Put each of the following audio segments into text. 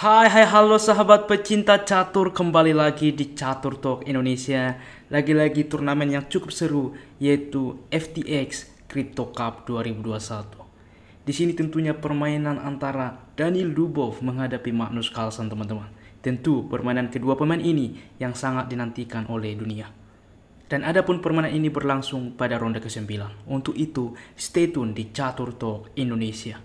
Hai hai halo sahabat pecinta catur kembali lagi di Catur Talk Indonesia Lagi-lagi turnamen yang cukup seru yaitu FTX Crypto Cup 2021 Di sini tentunya permainan antara Daniel Dubov menghadapi Magnus Carlsen teman-teman Tentu permainan kedua pemain ini yang sangat dinantikan oleh dunia dan adapun permainan ini berlangsung pada ronde ke-9. Untuk itu, stay tune di Catur Talk Indonesia.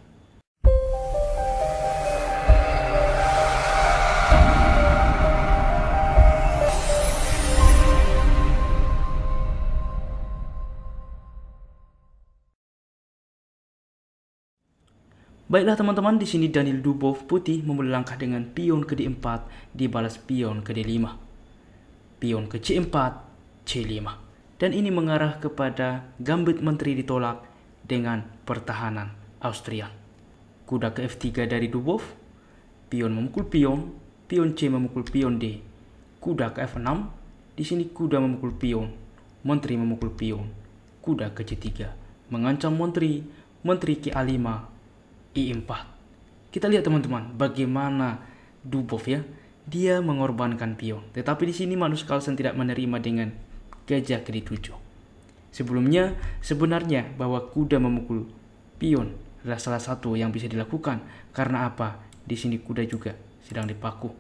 Baiklah teman-teman, di sini Daniel Dubov putih memulai langkah dengan pion ke D4 dibalas pion ke D5. Pion ke C4, C5. Dan ini mengarah kepada gambit menteri ditolak dengan pertahanan Austrian. Kuda ke F3 dari Dubov, pion memukul pion, pion C memukul pion D. Kuda ke F6, di sini kuda memukul pion, menteri memukul pion. Kuda ke C3 mengancam menteri, menteri ke A5 I4. Kita lihat teman-teman bagaimana Dubov ya. Dia mengorbankan pion. Tetapi di sini Manus Carlsen tidak menerima dengan gajah ke 7 Sebelumnya, sebenarnya bahwa kuda memukul pion adalah salah satu yang bisa dilakukan. Karena apa? Di sini kuda juga sedang dipaku.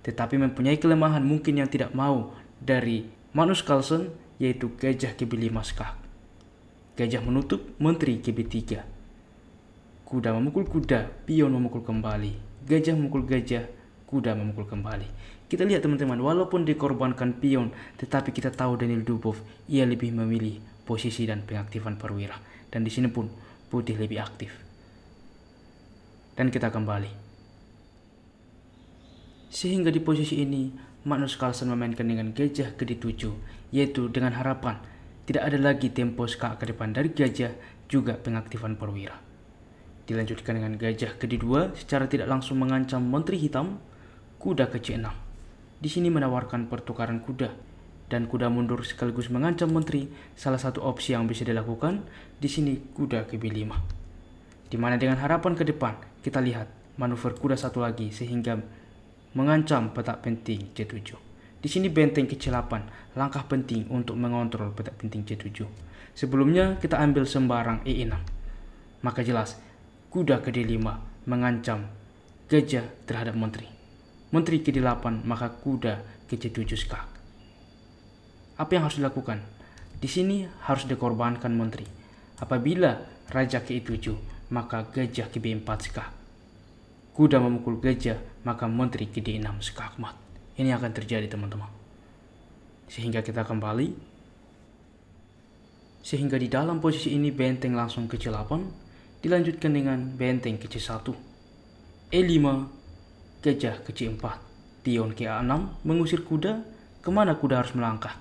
Tetapi mempunyai kelemahan mungkin yang tidak mau dari Manus Carlsen yaitu gajah ke 5 skak. Gajah menutup menteri ke B3 Kuda memukul kuda, pion memukul kembali. Gajah memukul gajah, kuda memukul kembali. Kita lihat teman-teman, walaupun dikorbankan pion, tetapi kita tahu Daniel Dubov, ia lebih memilih posisi dan pengaktifan perwira. Dan di sini pun putih lebih aktif. Dan kita kembali. Sehingga di posisi ini, Magnus Carlsen memainkan dengan gajah ke D7, yaitu dengan harapan tidak ada lagi tempo skak ke depan dari gajah juga pengaktifan perwira. Dilanjutkan dengan gajah ke secara tidak langsung mengancam Menteri Hitam, kuda ke C6. Di sini menawarkan pertukaran kuda, dan kuda mundur sekaligus mengancam menteri, salah satu opsi yang bisa dilakukan di sini kuda ke B5. Di mana dengan harapan ke depan, kita lihat manuver kuda satu lagi sehingga mengancam petak penting C7. Di sini benteng ke 8 langkah penting untuk mengontrol petak penting C7. Sebelumnya kita ambil sembarang E6. Maka jelas, kuda ke D5 mengancam gajah terhadap menteri. Menteri ke D8 maka kuda ke C7 skak. Apa yang harus dilakukan? Di sini harus dikorbankan menteri. Apabila raja ke E7 maka gajah ke B4 skak. Kuda memukul gajah maka menteri ke D6 mat. Ini akan terjadi teman-teman. Sehingga kita kembali sehingga di dalam posisi ini benteng langsung ke C8 dilanjutkan dengan benteng ke C1, E5, gajah ke C4, tion ke A6 mengusir kuda kemana kuda harus melangkah.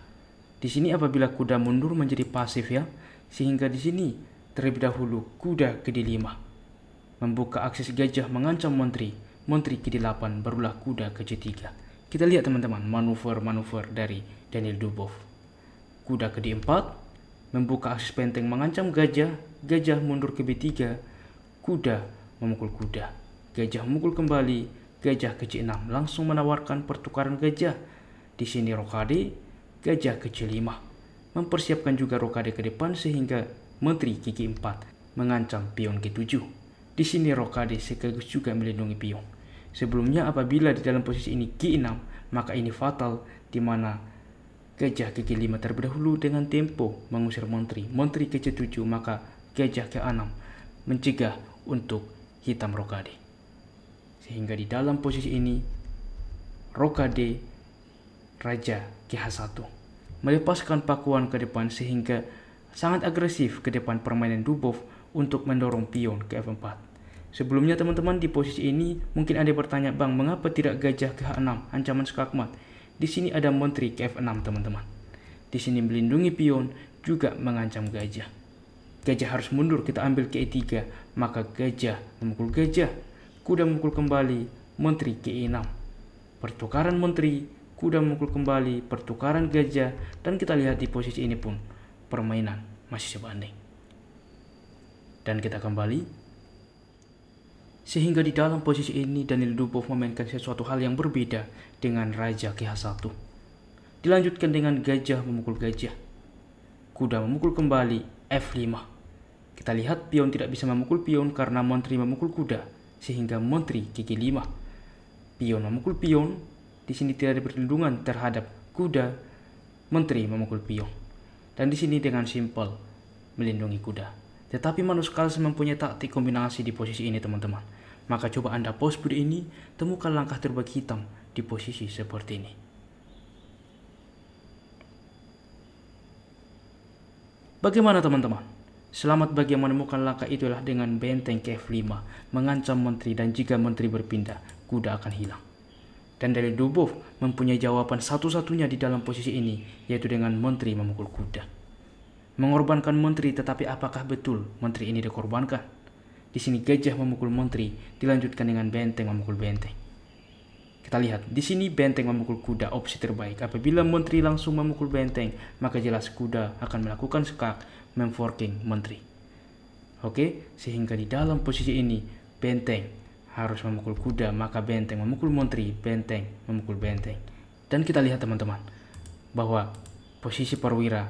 Di sini apabila kuda mundur menjadi pasif ya, sehingga di sini terlebih dahulu kuda ke D5. Membuka akses gajah mengancam menteri, menteri ke D8 barulah kuda ke C3. Kita lihat teman-teman manuver-manuver dari Daniel Dubov. Kuda ke D4, membuka akses benteng mengancam gajah gajah mundur ke B3, kuda memukul kuda. Gajah memukul kembali, gajah ke C6 langsung menawarkan pertukaran gajah. Di sini rokade, gajah ke C5. Mempersiapkan juga rokade ke depan sehingga menteri ke G4 mengancam pion ke 7 Di sini rokade sekaligus juga melindungi pion. Sebelumnya apabila di dalam posisi ini G6, maka ini fatal di mana gajah ke G5 terlebih dahulu dengan tempo mengusir menteri. Menteri ke C7 maka gajah ke-6 mencegah untuk hitam rokade. Sehingga di dalam posisi ini rokade raja GH1 melepaskan pakuan ke depan sehingga sangat agresif ke depan permainan Dubov untuk mendorong pion ke F4. Sebelumnya teman-teman di posisi ini mungkin ada pertanyaan bertanya, Bang, mengapa tidak gajah ke H6, ancaman skakmat? Di sini ada menteri ke F6 teman-teman. Di sini melindungi pion, juga mengancam gajah. Gajah harus mundur, kita ambil ke E3. Maka gajah memukul gajah, kuda memukul kembali, menteri ke E6. Pertukaran menteri, kuda memukul kembali, pertukaran gajah, dan kita lihat di posisi ini pun permainan masih sebanding. Dan kita kembali sehingga di dalam posisi ini Daniel Dubov memainkan sesuatu hal yang berbeda dengan Raja KH1. Dilanjutkan dengan gajah memukul gajah. Kuda memukul kembali F5. Kita lihat pion tidak bisa memukul pion karena Montri memukul kuda, sehingga Montri gigi lima. Pion memukul pion, di sini tidak ada perlindungan terhadap kuda, Menteri memukul pion. Dan di sini dengan simpel, melindungi kuda. Tetapi Manuskalsa mempunyai taktik kombinasi di posisi ini teman-teman. Maka coba anda pause video ini, temukan langkah terbaik hitam di posisi seperti ini. Bagaimana teman-teman? Selamat bagi yang menemukan langkah itulah dengan benteng KF-5, mengancam menteri dan jika menteri berpindah, kuda akan hilang. Dan dari Dubov mempunyai jawaban satu-satunya di dalam posisi ini, yaitu dengan menteri memukul kuda. Mengorbankan menteri tetapi apakah betul menteri ini dikorbankan? Di sini gajah memukul menteri, dilanjutkan dengan benteng memukul benteng. Kita lihat, di sini benteng memukul kuda opsi terbaik. Apabila menteri langsung memukul benteng, maka jelas kuda akan melakukan skak memforking menteri. Oke, sehingga di dalam posisi ini benteng harus memukul kuda, maka benteng memukul menteri, benteng memukul benteng. Dan kita lihat teman-teman, bahwa posisi perwira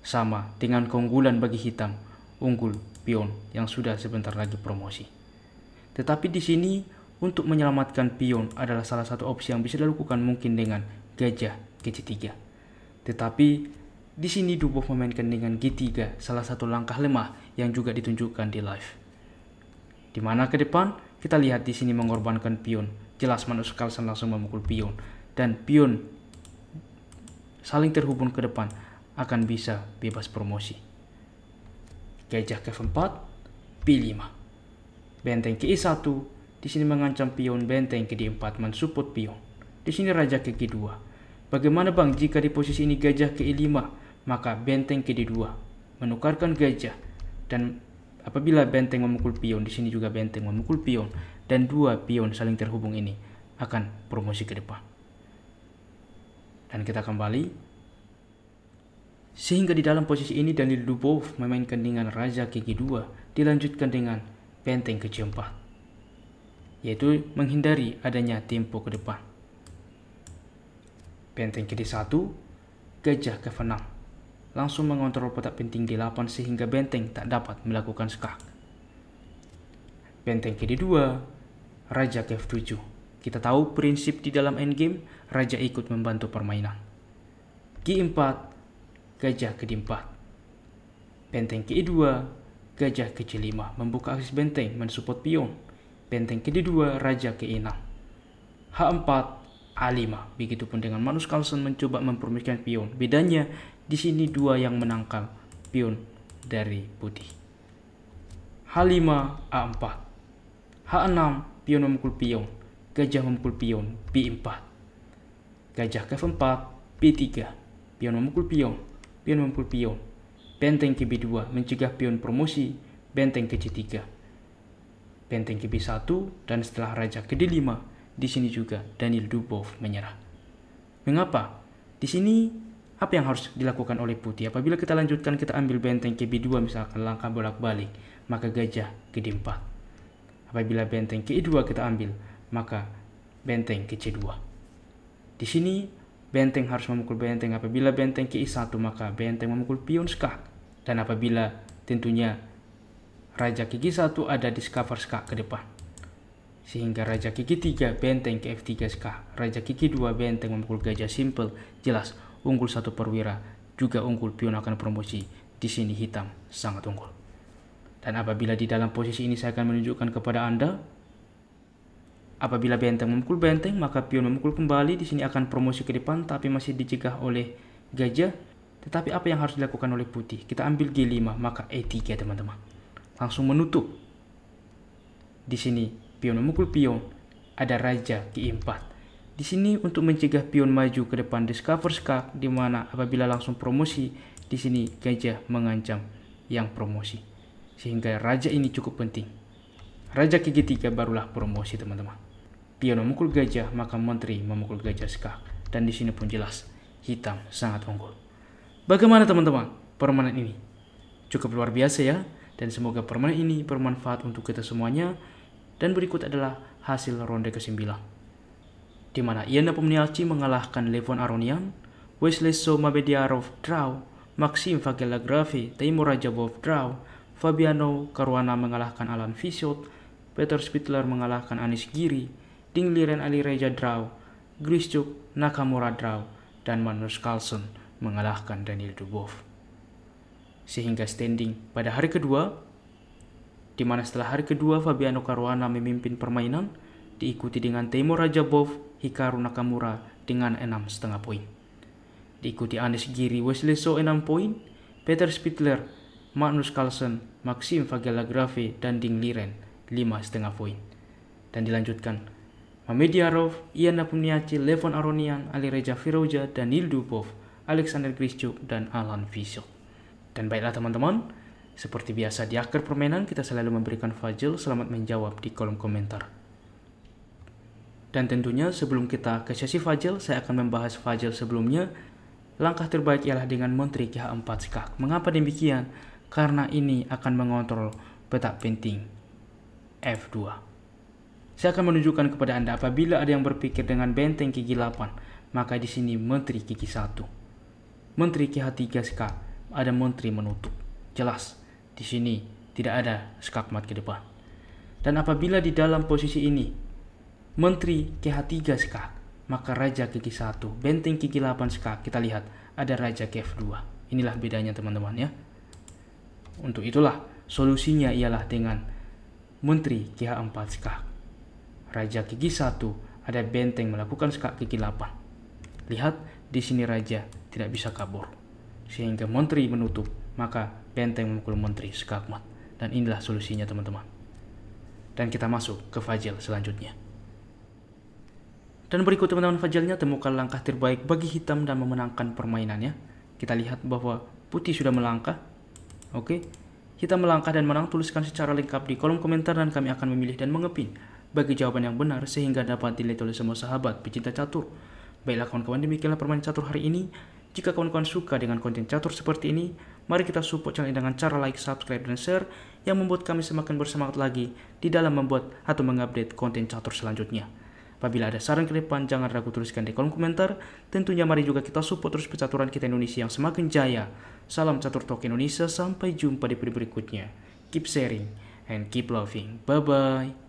sama dengan keunggulan bagi hitam, unggul pion yang sudah sebentar lagi promosi. Tetapi di sini untuk menyelamatkan pion adalah salah satu opsi yang bisa dilakukan mungkin dengan gajah G3. Tetapi di sini Dubov memainkan dengan G3, salah satu langkah lemah yang juga ditunjukkan di live. Di mana ke depan kita lihat di sini mengorbankan pion. Jelas manusia Carlsen langsung memukul pion dan pion saling terhubung ke depan akan bisa bebas promosi. Gajah ke 4 B5. Benteng ke 1 di sini mengancam pion benteng ke D4 mensupport pion. Di sini raja ke G2. Bagaimana bang jika di posisi ini gajah ke E5, maka benteng ke D2. Menukarkan gajah. Dan apabila benteng memukul pion, di sini juga benteng memukul pion. Dan dua pion saling terhubung ini akan promosi ke depan. Dan kita kembali sehingga di dalam posisi ini Daniel Dubov memainkan dengan Raja ke G2, dilanjutkan dengan Benteng ke C4 yaitu menghindari adanya tempo ke depan. Benteng ke 1 gajah ke 6 langsung mengontrol kotak penting D8 sehingga benteng tak dapat melakukan skak. Benteng ke 2 raja ke 7 Kita tahu prinsip di dalam endgame, raja ikut membantu permainan. G4, gajah ke D4. Benteng ke 2 gajah ke C5 membuka akses benteng mensupport pion benteng ke-2 raja ke H4 A5. Begitupun dengan manus Carlsen mencoba mempermainkan pion. Bedanya di sini dua yang menangkal pion dari putih. H5 A4. H6 pion memukul pion. Gajah memukul pion B4. Gajah ke 4 B3. Pion memukul pion. Pion memukul pion. Benteng ke B2 mencegah pion promosi benteng ke C3 benteng Kipi 1 dan setelah Raja Gede 5, di sini juga Daniel Dubov menyerah. Mengapa? Di sini apa yang harus dilakukan oleh putih? Apabila kita lanjutkan kita ambil benteng KB2 misalkan langkah bolak-balik, maka gajah ke 4 Apabila benteng KE2 kita ambil, maka benteng ke C2. Di sini benteng harus memukul benteng. Apabila benteng KI1 maka benteng memukul pion skak. Dan apabila tentunya raja kiki 1 ada di cover ke depan. Sehingga raja kiki 3 benteng ke f3 skak, raja kiki 2 benteng memukul gajah simple, jelas unggul satu perwira, juga unggul pion akan promosi, di sini hitam sangat unggul. Dan apabila di dalam posisi ini saya akan menunjukkan kepada Anda, apabila benteng memukul benteng, maka pion memukul kembali, di sini akan promosi ke depan, tapi masih dicegah oleh gajah, tetapi apa yang harus dilakukan oleh putih? Kita ambil G5, maka E3 teman-teman langsung menutup. Di sini, pion memukul pion, ada raja di empat. Di sini untuk mencegah pion maju ke depan discover skak di mana apabila langsung promosi, di sini gajah mengancam yang promosi. Sehingga raja ini cukup penting. Raja ke tiga 3 barulah promosi, teman-teman. Pion memukul gajah, maka menteri memukul gajah skak. Dan di sini pun jelas, hitam sangat unggul. Bagaimana teman-teman permainan ini? Cukup luar biasa ya. Dan semoga permainan ini bermanfaat untuk kita semuanya. Dan berikut adalah hasil ronde ke-9. Di mana Iana Pomnialci mengalahkan Levon Aronian, Wesley So Mabediarov draw, Maxim Fagelagrafi, Timur Rajabov draw, Fabiano Caruana mengalahkan Alan Vishot, Peter Spittler mengalahkan Anis Giri, Ding Dingliren Reja draw, Grischuk Nakamura draw, dan Magnus Carlsen mengalahkan Daniel Dubov sehingga standing pada hari kedua, di mana setelah hari kedua Fabiano Caruana memimpin permainan, diikuti dengan Temo Rajabov, Hikaru Nakamura dengan enam setengah poin. Diikuti Anes Giri Wesley So 6 poin, Peter Spittler, Magnus Carlsen, Maxim Fagelagrave, dan Ding Liren setengah poin. Dan dilanjutkan, Mamediarov, Ian Napuniaci, Levon Aronian, Ali Reja Firoja, Daniel Dubov, Alexander Grischuk, dan Alan Fisok. Dan baiklah teman-teman, seperti biasa di akhir permainan kita selalu memberikan Fajil selamat menjawab di kolom komentar. Dan tentunya sebelum kita ke sesi Fajil, saya akan membahas Fajil sebelumnya. Langkah terbaik ialah dengan menteri KH4 Sekak. Mengapa demikian? Karena ini akan mengontrol petak penting F2. Saya akan menunjukkan kepada Anda apabila ada yang berpikir dengan benteng gigi 8, maka di sini menteri gigi 1. Menteri kh 3 Sekak ada menteri menutup. Jelas, di sini tidak ada skakmat ke depan. Dan apabila di dalam posisi ini, menteri KH 3 skak, maka raja kg 1 benteng kg 8 skak, kita lihat ada raja kf 2 Inilah bedanya teman-teman ya. Untuk itulah, solusinya ialah dengan menteri KH 4 skak. Raja kg 1 ada benteng melakukan skak kg 8 Lihat, di sini raja tidak bisa kabur sehingga menteri menutup, maka benteng memukul menteri sekakmat. Dan inilah solusinya teman-teman. Dan kita masuk ke Fajil selanjutnya. Dan berikut teman-teman Fajilnya temukan langkah terbaik bagi hitam dan memenangkan permainannya. Kita lihat bahwa putih sudah melangkah. Oke, kita melangkah dan menang tuliskan secara lengkap di kolom komentar dan kami akan memilih dan mengepin bagi jawaban yang benar sehingga dapat dilihat oleh semua sahabat pecinta catur. Baiklah kawan-kawan demikianlah permainan catur hari ini. Jika kawan-kawan suka dengan konten catur seperti ini, mari kita support channel ini dengan cara like, subscribe, dan share yang membuat kami semakin bersemangat lagi di dalam membuat atau mengupdate konten catur selanjutnya. Apabila ada saran ke depan, jangan ragu tuliskan di kolom komentar. Tentunya mari juga kita support terus pecaturan kita Indonesia yang semakin jaya. Salam Catur Talk Indonesia, sampai jumpa di video berikutnya. Keep sharing and keep loving. Bye-bye.